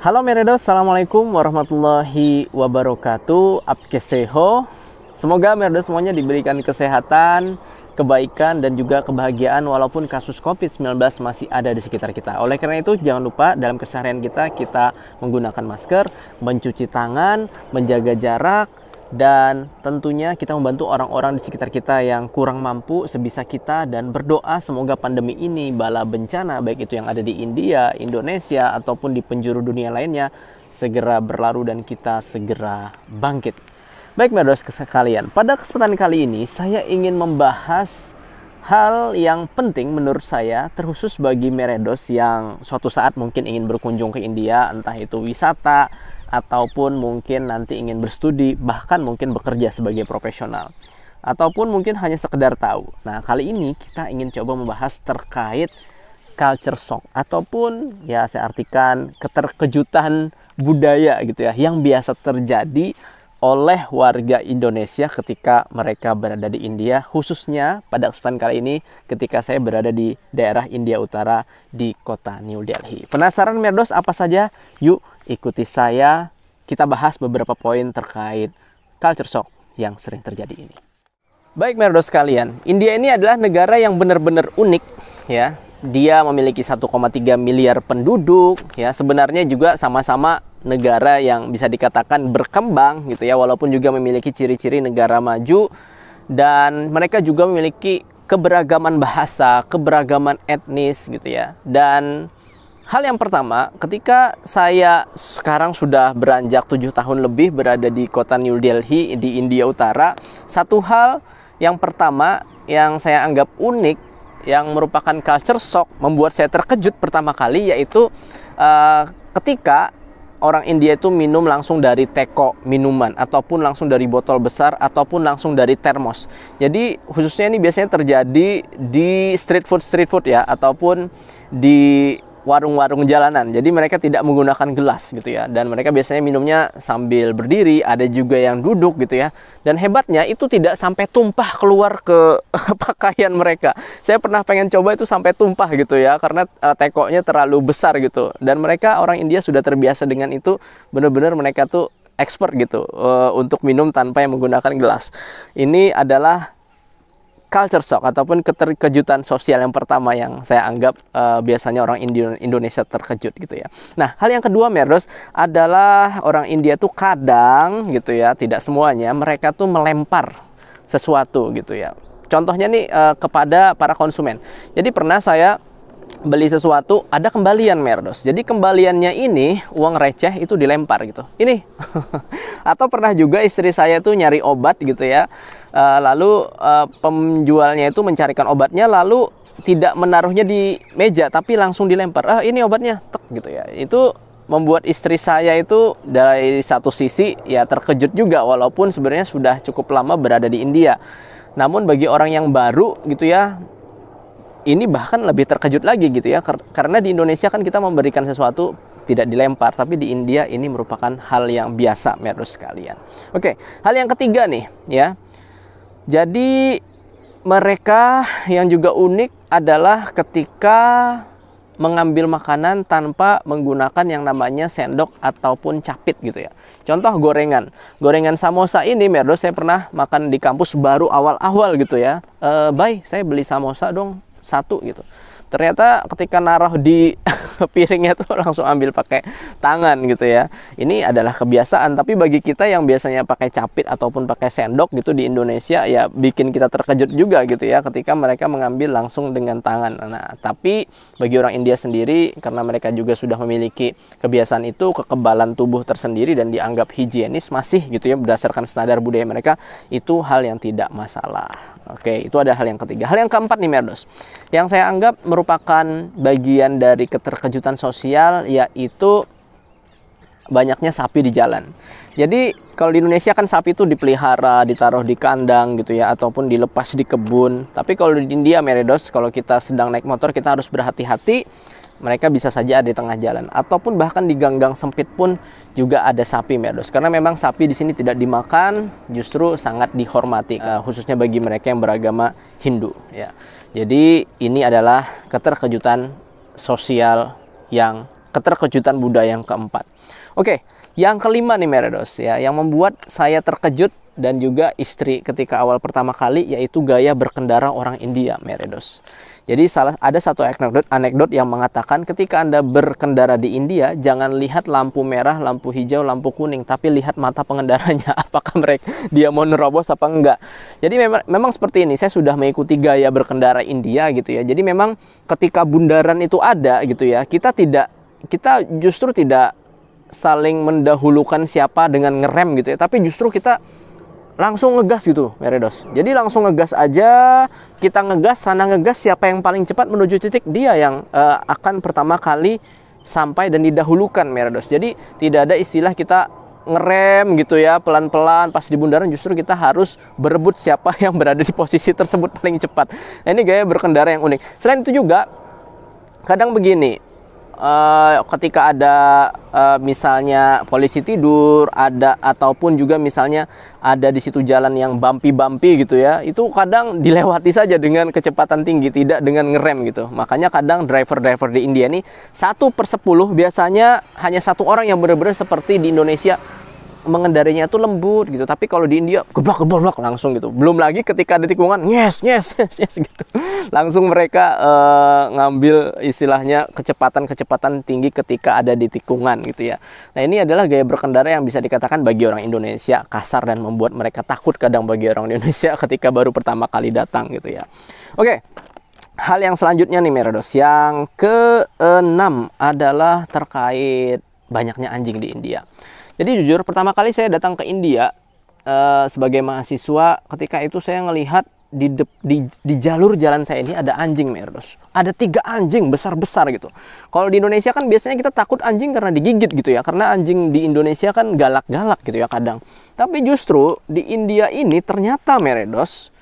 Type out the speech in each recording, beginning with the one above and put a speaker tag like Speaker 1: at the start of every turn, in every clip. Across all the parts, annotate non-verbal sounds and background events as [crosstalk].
Speaker 1: Halo Meredo, Assalamualaikum warahmatullahi wabarakatuh Apkeseho Semoga Meredo semuanya diberikan kesehatan, kebaikan, dan juga kebahagiaan Walaupun kasus COVID-19 masih ada di sekitar kita Oleh karena itu jangan lupa dalam keseharian kita Kita menggunakan masker, mencuci tangan, menjaga jarak dan tentunya kita membantu orang-orang di sekitar kita yang kurang mampu sebisa kita dan berdoa semoga pandemi ini bala bencana baik itu yang ada di India, Indonesia ataupun di penjuru dunia lainnya segera berlalu dan kita segera bangkit. Baik Merdos sekalian, pada kesempatan kali ini saya ingin membahas hal yang penting menurut saya terkhusus bagi Meredos yang suatu saat mungkin ingin berkunjung ke India entah itu wisata ataupun mungkin nanti ingin berstudi, bahkan mungkin bekerja sebagai profesional, ataupun mungkin hanya sekedar tahu. Nah, kali ini kita ingin coba membahas terkait culture shock ataupun ya saya artikan keterkejutan budaya gitu ya yang biasa terjadi oleh warga Indonesia ketika mereka berada di India khususnya pada kesempatan kali ini ketika saya berada di daerah India Utara di kota New Delhi. Penasaran Merdos apa saja? Yuk ikuti saya. Kita bahas beberapa poin terkait culture shock yang sering terjadi ini. Baik Merdo sekalian, India ini adalah negara yang benar-benar unik ya. Dia memiliki 1,3 miliar penduduk ya. Sebenarnya juga sama-sama negara yang bisa dikatakan berkembang gitu ya walaupun juga memiliki ciri-ciri negara maju dan mereka juga memiliki keberagaman bahasa, keberagaman etnis gitu ya. Dan Hal yang pertama, ketika saya sekarang sudah beranjak tujuh tahun lebih berada di kota New Delhi di India Utara, satu hal yang pertama yang saya anggap unik yang merupakan culture shock membuat saya terkejut pertama kali yaitu uh, ketika orang India itu minum langsung dari teko minuman ataupun langsung dari botol besar ataupun langsung dari termos. Jadi khususnya ini biasanya terjadi di street food street food ya ataupun di warung-warung jalanan. Jadi mereka tidak menggunakan gelas gitu ya. Dan mereka biasanya minumnya sambil berdiri, ada juga yang duduk gitu ya. Dan hebatnya itu tidak sampai tumpah keluar ke [laughs] pakaian mereka. Saya pernah pengen coba itu sampai tumpah gitu ya karena uh, tekoknya terlalu besar gitu. Dan mereka orang India sudah terbiasa dengan itu. Benar-benar mereka tuh expert gitu eh, untuk minum tanpa yang menggunakan gelas. Ini adalah culture shock ataupun keterkejutan sosial yang pertama yang saya anggap uh, biasanya orang Indonesia terkejut gitu ya. Nah, hal yang kedua Merdos adalah orang India tuh kadang gitu ya, tidak semuanya mereka tuh melempar sesuatu gitu ya. Contohnya nih uh, kepada para konsumen. Jadi pernah saya beli sesuatu ada kembalian merdos. Jadi kembaliannya ini uang receh itu dilempar gitu. Ini [laughs] atau pernah juga istri saya tuh nyari obat gitu ya. Eh, lalu eh, penjualnya itu mencarikan obatnya lalu tidak menaruhnya di meja tapi langsung dilempar. Ah ini obatnya tek gitu ya. Itu membuat istri saya itu dari satu sisi ya terkejut juga walaupun sebenarnya sudah cukup lama berada di India. Namun bagi orang yang baru gitu ya ini bahkan lebih terkejut lagi gitu ya karena di Indonesia kan kita memberikan sesuatu tidak dilempar tapi di India ini merupakan hal yang biasa merus sekalian. Oke, hal yang ketiga nih ya. Jadi mereka yang juga unik adalah ketika mengambil makanan tanpa menggunakan yang namanya sendok ataupun capit gitu ya. Contoh gorengan. Gorengan samosa ini Merdo saya pernah makan di kampus baru awal-awal gitu ya. E, eh, bye, saya beli samosa dong satu gitu ternyata ketika naruh di [laughs] piringnya tuh langsung ambil pakai tangan gitu ya ini adalah kebiasaan tapi bagi kita yang biasanya pakai capit ataupun pakai sendok gitu di Indonesia ya bikin kita terkejut juga gitu ya ketika mereka mengambil langsung dengan tangan nah tapi bagi orang India sendiri karena mereka juga sudah memiliki kebiasaan itu kekebalan tubuh tersendiri dan dianggap higienis masih gitu ya berdasarkan standar budaya mereka itu hal yang tidak masalah Oke, itu ada hal yang ketiga. Hal yang keempat nih Merdos, yang saya anggap merupakan bagian dari keterkejutan sosial yaitu banyaknya sapi di jalan. Jadi kalau di Indonesia kan sapi itu dipelihara, ditaruh di kandang gitu ya, ataupun dilepas di kebun. Tapi kalau di India Merdos, kalau kita sedang naik motor kita harus berhati-hati mereka bisa saja ada di tengah jalan ataupun bahkan di gang-gang sempit pun juga ada sapi merdos karena memang sapi di sini tidak dimakan justru sangat dihormati uh, khususnya bagi mereka yang beragama Hindu ya jadi ini adalah keterkejutan sosial yang keterkejutan budaya yang keempat oke yang kelima nih Meredos ya yang membuat saya terkejut dan juga istri ketika awal pertama kali yaitu gaya berkendara orang India Meredos jadi salah ada satu anekdot anekdot yang mengatakan ketika Anda berkendara di India jangan lihat lampu merah, lampu hijau, lampu kuning, tapi lihat mata pengendaranya [laughs] apakah mereka dia mau nerobos apa enggak. Jadi memang memang seperti ini. Saya sudah mengikuti gaya berkendara India gitu ya. Jadi memang ketika bundaran itu ada gitu ya, kita tidak kita justru tidak saling mendahulukan siapa dengan ngerem gitu ya, tapi justru kita langsung ngegas gitu Meredos. Jadi langsung ngegas aja, kita ngegas, sana ngegas, siapa yang paling cepat menuju titik dia yang uh, akan pertama kali sampai dan didahulukan Meredos. Jadi tidak ada istilah kita ngerem gitu ya pelan-pelan pas di bundaran justru kita harus berebut siapa [laughs] yang berada di posisi tersebut paling cepat. Nah, ini gaya berkendara yang unik. Selain itu juga kadang begini, uh, ketika ada uh, misalnya polisi tidur ada ataupun juga misalnya ada di situ jalan yang bumpy-bumpy gitu ya itu kadang dilewati saja dengan kecepatan tinggi tidak dengan ngerem gitu makanya kadang driver-driver di India ini satu per sepuluh biasanya hanya satu orang yang benar-benar seperti di Indonesia mengendarinya itu lembut gitu tapi kalau di India geblak geblak langsung gitu belum lagi ketika ada tikungan yes yes [laughs] yes, yes gitu langsung mereka uh, ngambil istilahnya kecepatan kecepatan tinggi ketika ada di tikungan gitu ya nah ini adalah gaya berkendara yang bisa dikatakan bagi orang Indonesia kasar dan membuat mereka takut kadang bagi orang Indonesia [laughs] ketika baru pertama kali datang gitu ya oke okay. Hal yang selanjutnya nih Merados yang keenam adalah terkait banyaknya anjing di India. Jadi jujur pertama kali saya datang ke India uh, sebagai mahasiswa ketika itu saya melihat di, de, di di jalur jalan saya ini ada anjing Merdos. Ada tiga anjing besar-besar gitu. Kalau di Indonesia kan biasanya kita takut anjing karena digigit gitu ya. Karena anjing di Indonesia kan galak-galak gitu ya kadang. Tapi justru di India ini ternyata Meredos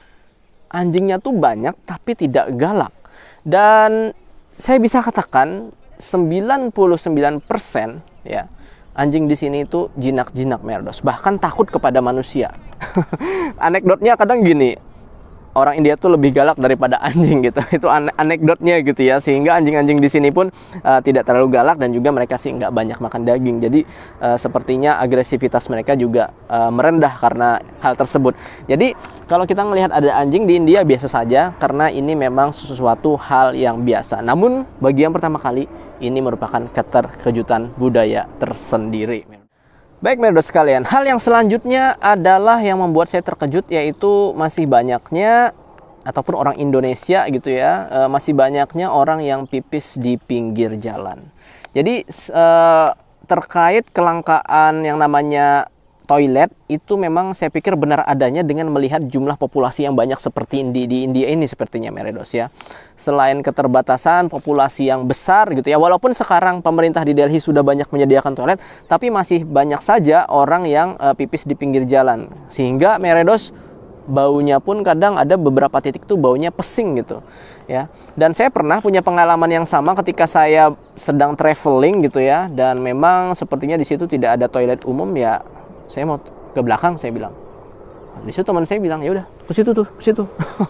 Speaker 1: anjingnya tuh banyak tapi tidak galak. Dan saya bisa katakan 99% ya anjing di sini itu jinak-jinak merdos, bahkan takut kepada manusia. [laughs] Anekdotnya kadang gini, orang India tuh lebih galak daripada [laughs] anjing gitu. Itu an anekdotnya gitu ya, sehingga anjing-anjing di sini pun uh, tidak terlalu galak dan juga mereka sih nggak banyak makan daging. Jadi uh, sepertinya agresivitas mereka juga uh, merendah karena hal tersebut. Jadi kalau kita melihat ada anjing di India biasa saja karena ini memang sesuatu hal yang biasa. Namun bagi yang pertama kali ini merupakan keterkejutan budaya tersendiri. Baik Merdos sekalian, hal yang selanjutnya adalah yang membuat saya terkejut yaitu masih banyaknya ataupun orang Indonesia gitu ya, eh, masih banyaknya orang yang pipis di pinggir jalan. Jadi eh, terkait kelangkaan yang namanya toilet itu memang saya pikir benar adanya dengan melihat jumlah populasi yang banyak seperti di, di India ini sepertinya Meredos ya. Selain keterbatasan populasi yang besar gitu ya, walaupun sekarang pemerintah di Delhi sudah banyak menyediakan toilet, tapi masih banyak saja orang yang uh, pipis di pinggir jalan. Sehingga Meredos baunya pun kadang ada beberapa titik tuh baunya pesing gitu ya dan saya pernah punya pengalaman yang sama ketika saya sedang traveling gitu ya dan memang sepertinya di situ tidak ada toilet umum ya saya mau ke belakang saya bilang di situ teman saya bilang ya udah ke situ tuh ke situ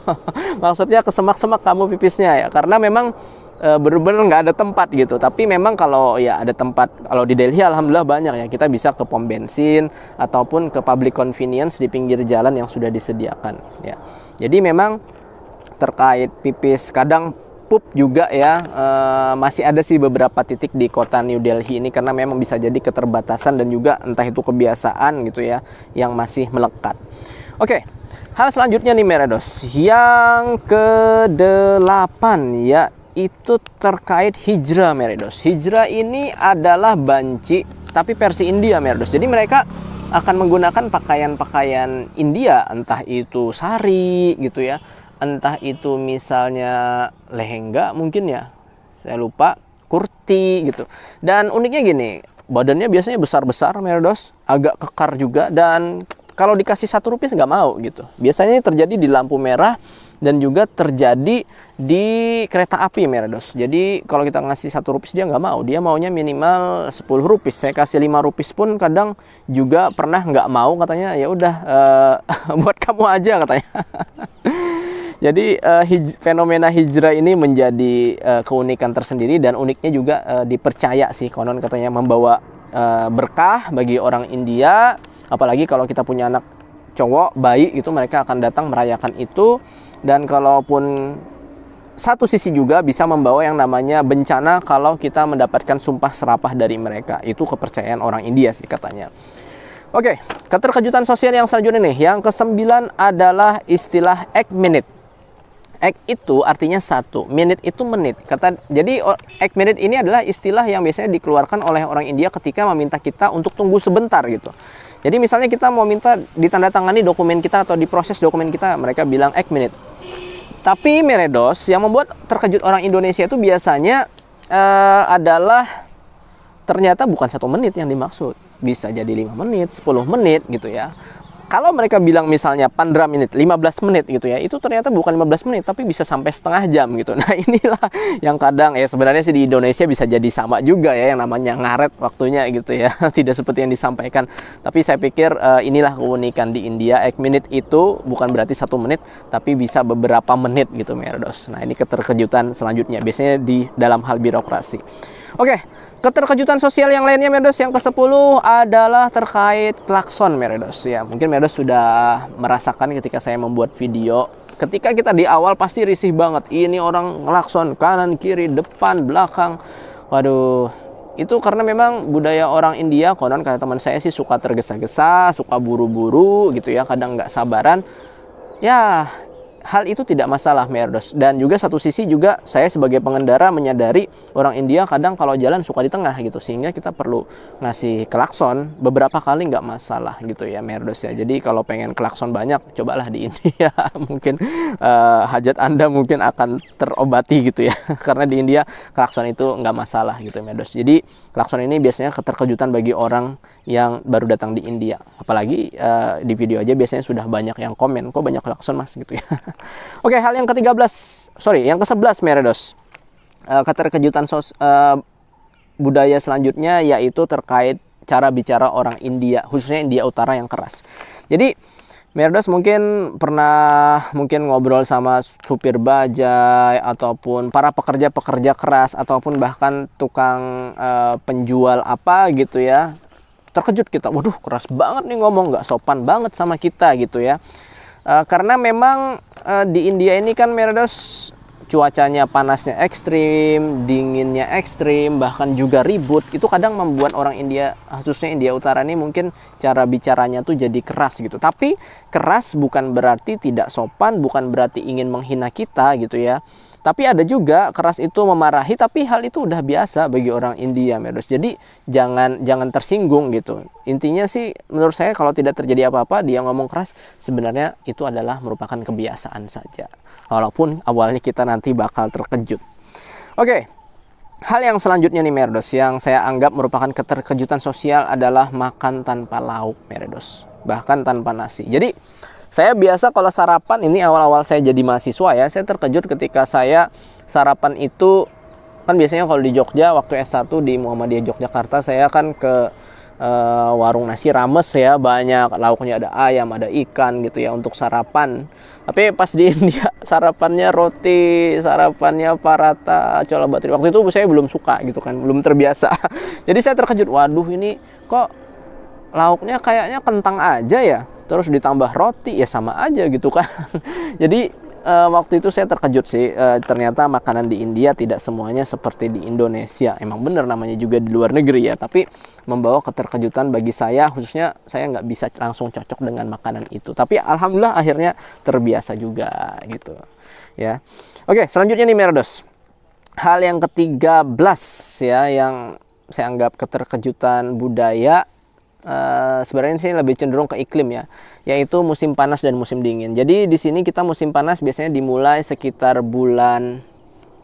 Speaker 1: [laughs] maksudnya ke semak kamu pipisnya ya karena memang e, bener-bener nggak ada tempat gitu tapi memang kalau ya ada tempat kalau di Delhi alhamdulillah banyak ya kita bisa ke pom bensin ataupun ke public convenience di pinggir jalan yang sudah disediakan ya jadi memang terkait pipis kadang pup juga ya uh, masih ada sih beberapa titik di kota New Delhi ini karena memang bisa jadi keterbatasan dan juga entah itu kebiasaan gitu ya yang masih melekat. Oke. Okay. Hal selanjutnya nih Meredos yang ke ya itu terkait hijrah Meredos Hijrah ini adalah banci tapi versi India Meredos Jadi mereka akan menggunakan pakaian-pakaian India, entah itu sari gitu ya entah itu misalnya lehengga mungkin ya saya lupa kurti gitu dan uniknya gini badannya biasanya besar besar merdos agak kekar juga dan kalau dikasih satu rupiah nggak mau gitu biasanya ini terjadi di lampu merah dan juga terjadi di kereta api Merdos. Jadi kalau kita ngasih satu rupiah dia nggak mau, dia maunya minimal 10 rupiah Saya kasih lima rupiah pun kadang juga pernah nggak mau katanya ya udah uh, [laughs] buat kamu aja katanya. [laughs] Jadi uh, hij fenomena hijrah ini menjadi uh, keunikan tersendiri dan uniknya juga uh, dipercaya sih konon katanya membawa uh, berkah bagi orang India, apalagi kalau kita punya anak cowok bayi itu mereka akan datang merayakan itu dan kalaupun satu sisi juga bisa membawa yang namanya bencana kalau kita mendapatkan sumpah serapah dari mereka. Itu kepercayaan orang India sih katanya. Oke, keterkejutan sosial yang selanjutnya nih. Yang kesembilan adalah istilah egg minute Ek itu artinya satu, minute itu menit. Kata jadi ek minute ini adalah istilah yang biasanya dikeluarkan oleh orang India ketika meminta kita untuk tunggu sebentar gitu. Jadi misalnya kita mau minta ditandatangani dokumen kita atau diproses dokumen kita, mereka bilang ek minute. Tapi Meredos yang membuat terkejut orang Indonesia itu biasanya uh, adalah ternyata bukan satu menit yang dimaksud, bisa jadi lima menit, 10 menit gitu ya kalau mereka bilang misalnya pandra menit 15 menit gitu ya itu ternyata bukan 15 menit tapi bisa sampai setengah jam gitu [laughs] nah inilah yang kadang ya sebenarnya sih di Indonesia bisa jadi sama juga ya yang namanya ngaret waktunya gitu ya [laughs] tidak seperti yang disampaikan tapi saya pikir uh, inilah keunikan di India Ek minute itu bukan berarti satu menit tapi bisa beberapa menit gitu Merdos nah ini keterkejutan selanjutnya biasanya di dalam hal birokrasi oke okay. Keterkejutan sosial yang lainnya Merdos yang ke-10 adalah terkait klakson Merdos ya. Mungkin Merdos sudah merasakan ketika saya membuat video ketika kita di awal pasti risih banget. Ini orang klakson kanan kiri depan belakang. Waduh, itu karena memang budaya orang India konon kata teman saya sih suka tergesa-gesa, suka buru-buru gitu ya, kadang nggak sabaran. Ya, hal itu tidak masalah Merdos dan juga satu sisi juga saya sebagai pengendara menyadari orang India kadang kalau jalan suka di tengah gitu sehingga kita perlu ngasih klakson beberapa kali nggak masalah gitu ya Merdos ya jadi kalau pengen klakson banyak cobalah di [laughs] India mungkin uh, hajat anda mungkin akan terobati gitu ya [laughs] karena di India klakson itu nggak masalah gitu Merdos jadi klakson ini biasanya keterkejutan bagi orang yang baru datang di India apalagi uh, di video aja biasanya sudah banyak yang komen kok banyak klakson mas gitu ya [laughs] Oke, hal yang ke-13, sorry, yang ke-11 Meredos. Uh, keterkejutan sos, uh, budaya selanjutnya yaitu terkait cara bicara orang India, khususnya India Utara yang keras. Jadi, Meredos mungkin pernah mungkin ngobrol sama supir bajai ataupun para pekerja-pekerja keras ataupun bahkan tukang uh, penjual apa gitu ya. Terkejut kita, waduh keras banget nih ngomong nggak sopan banget sama kita gitu ya. Uh, karena memang uh, di India ini kan meredos cuacanya panasnya ekstrim, dinginnya ekstrim, bahkan juga ribut. Itu kadang membuat orang India, khususnya India Utara ini mungkin cara bicaranya tuh jadi keras gitu. Tapi keras bukan berarti tidak sopan, bukan berarti ingin menghina kita gitu ya. Tapi ada juga keras itu memarahi tapi hal itu udah biasa bagi orang India Medos. Jadi jangan jangan tersinggung gitu. Intinya sih menurut saya kalau tidak terjadi apa-apa dia ngomong keras sebenarnya itu adalah merupakan kebiasaan saja. Walaupun awalnya kita nanti bakal terkejut. Oke. Okay. Hal yang selanjutnya nih Merdos yang saya anggap merupakan keterkejutan sosial adalah makan tanpa lauk Merdos bahkan tanpa nasi. Jadi saya biasa kalau sarapan ini awal-awal saya jadi mahasiswa ya, saya terkejut ketika saya sarapan itu kan biasanya kalau di Jogja waktu S1 di Muhammadiyah Yogyakarta saya kan ke uh, warung nasi rames ya banyak lauknya ada ayam ada ikan gitu ya untuk sarapan tapi pas di [laughs] India sarapannya roti sarapannya parata cola bateri waktu itu saya belum suka gitu kan belum terbiasa [laughs] jadi saya terkejut waduh ini kok lauknya kayaknya kentang aja ya terus ditambah roti ya sama aja gitu kan [laughs] jadi uh, waktu itu saya terkejut sih uh, ternyata makanan di India tidak semuanya seperti di Indonesia emang bener namanya juga di luar negeri ya tapi membawa keterkejutan bagi saya khususnya saya nggak bisa langsung cocok dengan makanan itu tapi alhamdulillah akhirnya terbiasa juga gitu ya oke selanjutnya nih Merdos hal yang ketiga belas ya yang saya anggap keterkejutan budaya Eh, sebenarnya sih lebih cenderung ke iklim ya, yaitu musim panas dan musim dingin. Jadi di sini kita musim panas biasanya dimulai sekitar bulan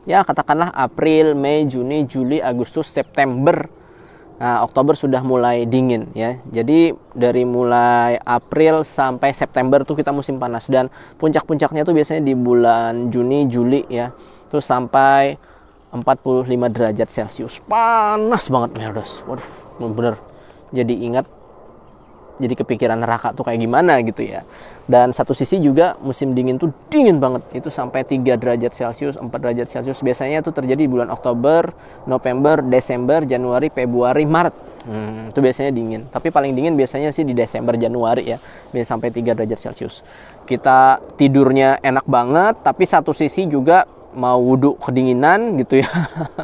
Speaker 1: ya katakanlah April, Mei, Juni, Juli, Agustus, September. Nah, Oktober sudah mulai dingin ya. Jadi dari mulai April sampai September tuh kita musim panas dan puncak-puncaknya tuh biasanya di bulan Juni, Juli ya. Terus sampai 45 derajat Celcius. Panas banget Meldos. Waduh, bener jadi ingat jadi kepikiran neraka tuh kayak gimana gitu ya. Dan satu sisi juga musim dingin tuh dingin banget. Itu sampai 3 derajat Celcius, 4 derajat Celcius. Biasanya itu terjadi di bulan Oktober, November, Desember, Januari, Februari, Maret. Hmm, itu biasanya dingin. Tapi paling dingin biasanya sih di Desember, Januari ya. bisa sampai 3 derajat Celcius. Kita tidurnya enak banget, tapi satu sisi juga mau wudhu kedinginan gitu ya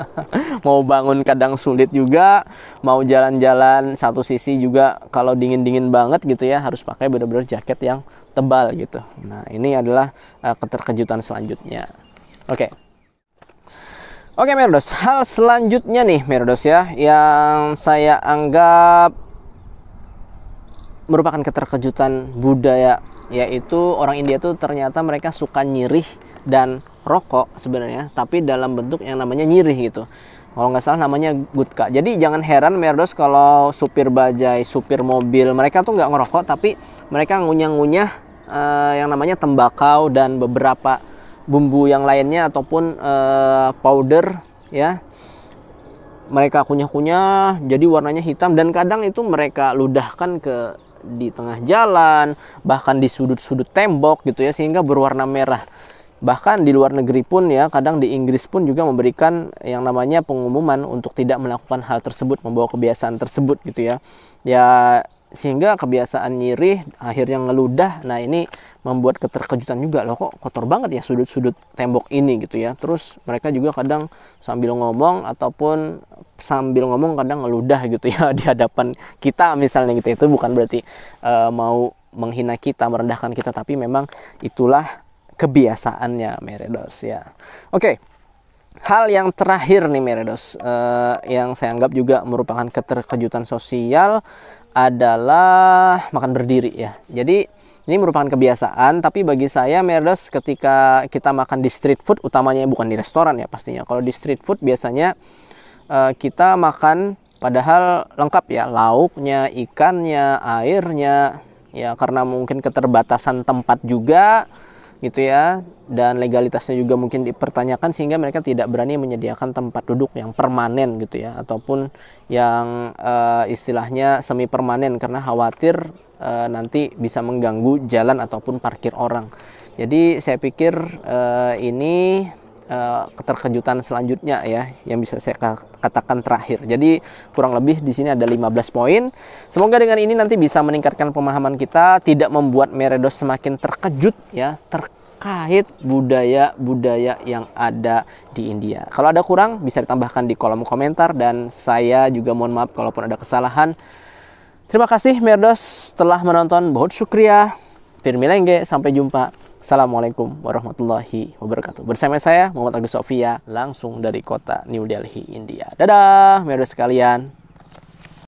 Speaker 1: [laughs] mau bangun kadang sulit juga mau jalan-jalan satu sisi juga kalau dingin-dingin banget gitu ya harus pakai bener-bener jaket yang tebal gitu nah ini adalah uh, keterkejutan selanjutnya oke okay. Oke okay, Merdos, hal selanjutnya nih Merdos ya yang saya anggap merupakan keterkejutan budaya yaitu orang India tuh ternyata mereka suka nyirih dan rokok sebenarnya tapi dalam bentuk yang namanya nyirih gitu kalau nggak salah namanya gutka jadi jangan heran Merdos kalau supir bajai supir mobil mereka tuh nggak ngerokok tapi mereka ngunyah-ngunyah uh, yang namanya tembakau dan beberapa bumbu yang lainnya ataupun uh, powder ya mereka kunyah-kunyah jadi warnanya hitam dan kadang itu mereka ludahkan ke di tengah jalan bahkan di sudut-sudut tembok gitu ya sehingga berwarna merah bahkan di luar negeri pun ya kadang di Inggris pun juga memberikan yang namanya pengumuman untuk tidak melakukan hal tersebut membawa kebiasaan tersebut gitu ya ya sehingga kebiasaan nyirih akhirnya ngeludah nah ini membuat keterkejutan juga loh kok kotor banget ya sudut-sudut tembok ini gitu ya terus mereka juga kadang sambil ngomong ataupun sambil ngomong kadang ngeludah gitu ya [laughs] di hadapan kita misalnya gitu itu bukan berarti uh, mau menghina kita merendahkan kita tapi memang itulah kebiasaannya Meredos ya. Oke. Okay. Hal yang terakhir nih Meredos uh, yang saya anggap juga merupakan keterkejutan sosial adalah makan berdiri ya. Jadi ini merupakan kebiasaan tapi bagi saya Meredos ketika kita makan di street food utamanya bukan di restoran ya pastinya. Kalau di street food biasanya uh, kita makan padahal lengkap ya lauknya, ikannya, airnya ya karena mungkin keterbatasan tempat juga gitu ya dan legalitasnya juga mungkin dipertanyakan sehingga mereka tidak berani menyediakan tempat duduk yang permanen gitu ya ataupun yang uh, istilahnya semi permanen karena khawatir uh, nanti bisa mengganggu jalan ataupun parkir orang. Jadi saya pikir uh, ini Eh, keterkejutan selanjutnya ya yang bisa saya katakan terakhir. Jadi kurang lebih di sini ada 15 poin. Semoga dengan ini nanti bisa meningkatkan pemahaman kita, tidak membuat Meredos semakin terkejut ya, terkait budaya-budaya yang ada di India. Kalau ada kurang bisa ditambahkan di kolom komentar dan saya juga mohon maaf kalaupun ada kesalahan. Terima kasih Meredos telah menonton. Bahut syukria. Firmilengge, sampai jumpa. Assalamualaikum warahmatullahi wabarakatuh. Bersama saya Muhammad Agus Sofia langsung dari kota New Delhi, India. Dadah, merdeka sekalian.